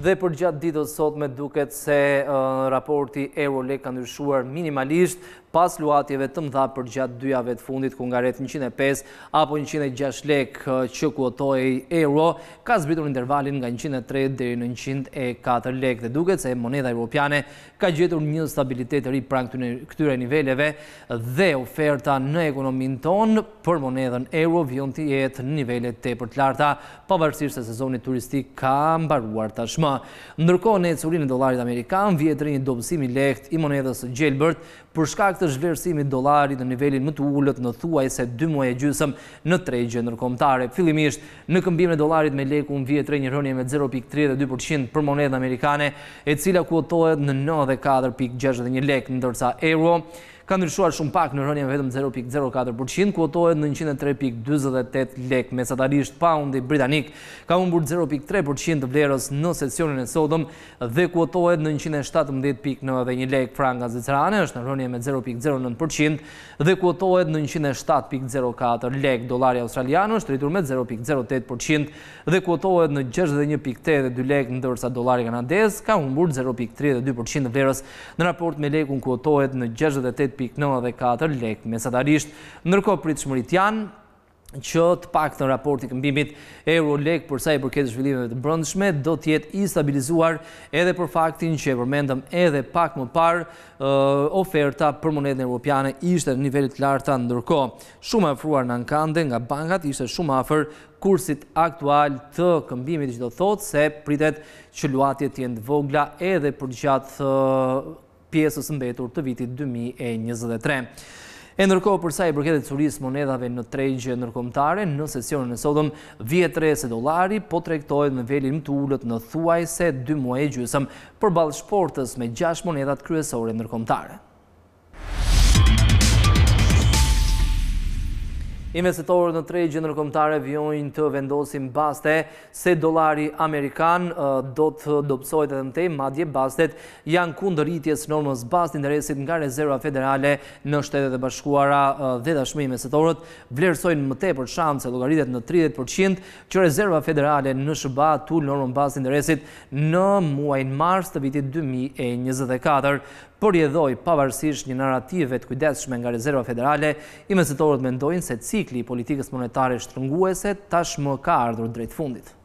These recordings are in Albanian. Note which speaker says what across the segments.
Speaker 1: Dhe për gjatë ditët sot me duket se uh, raporti Euro-Lek ka ndryshuar minimalisht, pas luatjeve të mdha për gjatë dyjave të fundit, ku nga retë 105 apo 106 lek që kuotoj euro, ka zbitur intervalin nga 103 dhe në 104 lek dhe duket se moneda europiane ka gjetur një stabilitet rri prang këtyre niveleve dhe oferta në ekonomin ton për monedën euro vion të jetë në për të larta, pavarësirë se sezonit turistik ka mbaruar tashma. Ndërko në e curin e dolarit Amerikan, vjetërin i dobësimi lekt i monedës gjelbërt për shkak të zhvlerësimit dolarit në nivelin më të ullët në thuaj se 2 muaj e gjysëm në tregje nërkomtare. Filimisht, në këmbime e dolarit me leku në vjetre një rënje me 0.32% për monedë amerikane, e cila kuotohet në 94.61 lek, ndërsa euro, ka ndryshuar shumë pak në rënjën vetëm 0.04%, ku otohet në 103.28 lek, me satarisht pound i britanik, ka umbur 0.3% të vlerës në sesionin e sotëm, dhe ku otohet në 117.91 lek franga zicrane, është në rënjën me 0.09%, dhe ku otohet në 107.04 lek dolari australianu, është rritur me 0.08%, dhe ku otohet në 61.82 lek në dërsa dolari kanades, ka umbur 0.32% të vlerës në raport me lekun ku otohet në 68%. 94 lek mesatarisht, nërko pritë shmërit janë, që të pak të raporti këmbimit euro-lek përsa i përket zhvillimeve të brëndshme, do tjetë i stabilizuar edhe për faktin që e përmendëm edhe pak më par oferta për monetën europiane ishte në nivellit larta nërko. Shumë afruar në nënkande nga bankat ishte shumë afer kursit aktual të këmbimit që do thotë se pritet që luatje tjendë vogla edhe për gjatë pjesës mbetur të vitit 2023. E nërko përsa i përket të curis monedave në tregje nërkomtare, në sesionën e sotëm, vjetre se dolari po trektojnë në velin të ullët në thuaj se 2 muaj e gjysëm për balë shportës me 6 monedat kryesore nërkomtare. Investitorët në gjendër nërkomtare vjojnë të vendosin baste se dolari Amerikan do të dopsojt edhe në te, madje bastet janë kundë rritjes normës bast interesit nga rezerva federale në shtetet e bashkuara dhe tashmë investitorët vlerësojnë më për shantë se logaritet në 30% që rezerva federale në shëba tullë normën bast interesit në muajnë mars të vitit 2024 por jedhoj pavarësish një narrative të kujdeshme nga rezerva federale, i mesetorët mendojnë se cikli i politikës monetare shtrënguese tash më ka ardhur drejtë fundit.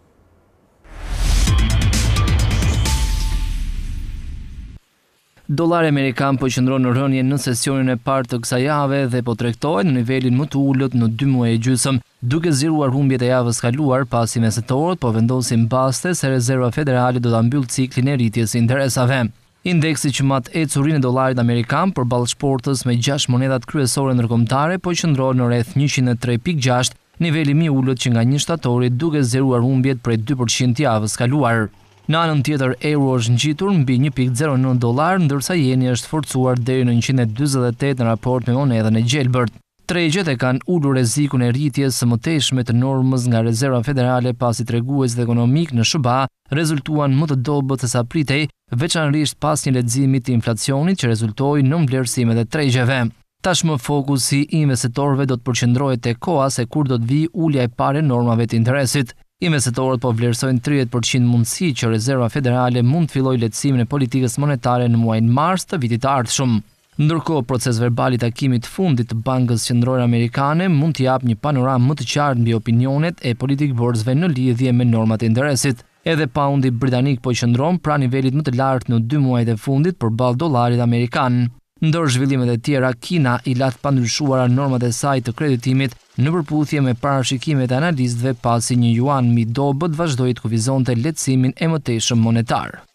Speaker 1: Dolar e Amerikan po qëndronë në rënje në sesionin e partë të kësa jave dhe po trektojnë në nivelin më të ullët në dy muaj e gjysëm, duke ziruar humbjet e jave skaluar pas i mesetorët po vendosin baste se rezerva federale do të ambyllë ciklin e rritjes interesave. Indeksi që matë e curin e dolarit Amerikan për balë shportës me 6 monedat kryesore nërkomtare po që ndrojë në rreth 103.6, nivelli mi ullët që nga një shtatorit duke zeruar umbjet prej 2% javës kaluar. Në anën tjetër, euro është në gjitur mbi 1.09 dolar, ndërsa jeni është forcuar dhe në 128 në raport me monedën e gjelbërt. Tregjet e kanë ulur rezikun e rritjes së mëteshme të normës nga rezerva federale pasi tregues dhe ekonomik në shëba rezultuan më të dobët të pritej, veçanërisht pas një ledzimit të inflacionit që rezultoj në mblerësime dhe tregjeve. Tashmë fokusi investitorve do të përqendrohet te koha se kur do të vi ulja e pare normave të interesit. Investitorët po vlerësojnë 30% mundësi që rezerva federale mund të filloj letësimin e politikës monetare në muajnë mars të vitit të ardhshëm. Ndërkohë, proces verbal i takimit fundit të Bankës Qendrore Amerikane mund të japë një panoramë më të qartë mbi opinionet e politikëborësve në lidhje me normat e interesit. Edhe paundi britanik po qëndron pra nivelit më të lartë në dy muajt e fundit për balë dolarit Amerikanë. Ndër zhvillimet e tjera, Kina i latë pandryshuara normat e saj të kreditimit në përputhje me parashikimet e analistëve pasi një juan mi dobët vazhdojt të letësimin e mëtejshëm monetarë.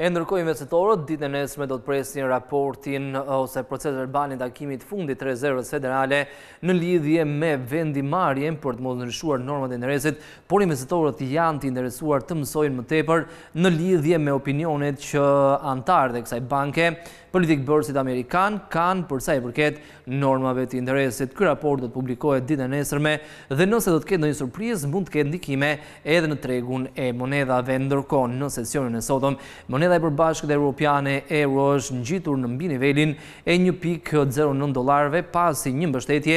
Speaker 1: E ndërkoj investitorët, ditë në nesme do të presin raportin uh, ose proces verbalin të akimit fundit të rezervës federale në lidhje me vendimarjen për të mund normat e nëresit, por investitorët janë të interesuar të mësojnë më tepër në lidhje me opinionet që antarë dhe kësaj banke politik bërësit Amerikan kanë përsa i përket normave të interesit. Kërë raport do të publikohet ditë në nesërme dhe nëse do të këtë në një surpriz, mund të këtë ndikime edhe në tregun e monedave ndërkon në sesionin e sotëm. Moned Shtetaj përbashkët e Europiane e rosh në gjitur në mbi nivelin e 1.09 dolarve pasi një mbështetje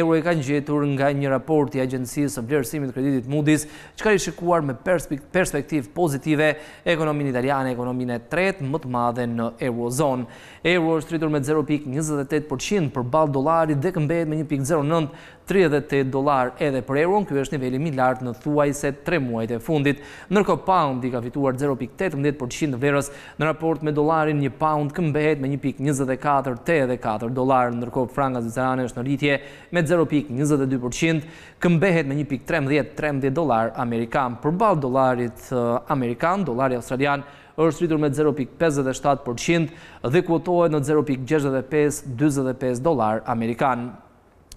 Speaker 1: euro e ka në gjitur nga një raport i agjensisë së vlerësimit kreditit mudis që ka i shikuar me perspektiv pozitive ekonomin italiane, ekonomin e tret më të madhe në Eurozone. Euro është rritur me 0.28% për balë dolari dhe këmbet me 1.09 38 dolar edhe për euron, kjo është nivelli milart lartë në thuaj se 3 muajt e fundit. Nërko pound i ka fituar 0.18% në verës. Në raport me dolarin, një pound këmbehet me 1.24-84 dolar, nërko frangas i është në rritje me 0.22%, këmbehet me 1.13-13 dolar amerikan. Për bal dolarit amerikan, dolari australian, është rritur me 0.57% dhe kuotohet në 0.65-25 dolar amerikan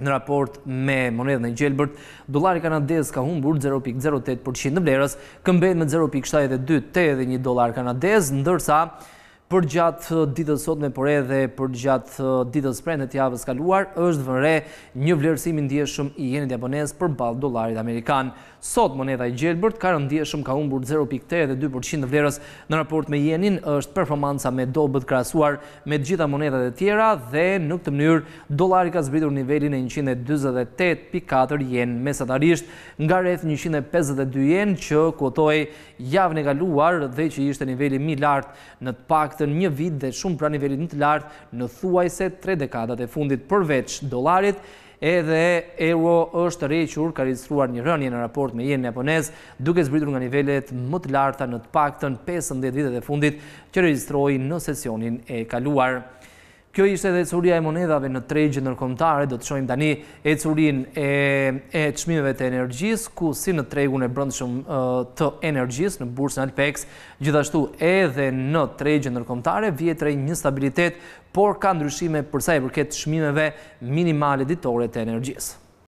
Speaker 1: në raport me monedën e gjelbërt. Dolari kanadez ka humbur 0.08% në vlerës, këmbejt me 0.72 të edhe një dolar kanadez, ndërsa për gjatë uh, ditës me për edhe për gjatë uh, ditës prendet javës kaluar, është vërre një vlerësimi ndjeshëm i jenit japones për balë dolarit Amerikan. Sot, moneta i gjelbërt, ka ndjeshëm ka umbur 0.82% dhe 2% vlerës në raport me jenin, është performansa me dobet krasuar me gjitha monetat e tjera dhe nuk të mënyrë, dolari ka zbritur nivelin e 128.4 jen mesatarisht nga rreth 152 jen që kotoj javën e kaluar dhe që ishte nivelin mi lartë në të pakte të një vit dhe shumë pra nivellit në të lartë në thuaj se tre dekadat e fundit përveç dolarit, edhe euro është requr, ka registruar një rënje në raport me jenë japonez, duke zbritur nga nivellet më të larta në të pak të në 15 vitet e fundit që registroj në sesionin e kaluar. Kjo ishte edhe ecuria e monedave në tregjë nërkomtare, do të shojmë tani ecurin e qmimeve të energjis, ku si në tregun e brëndëshëm të energjis në bursën Alpex, gjithashtu edhe në tregjë nërkomtare, vjetrej një stabilitet, por ka ndryshime përsa e përket qmimeve minimale ditore të energjisë.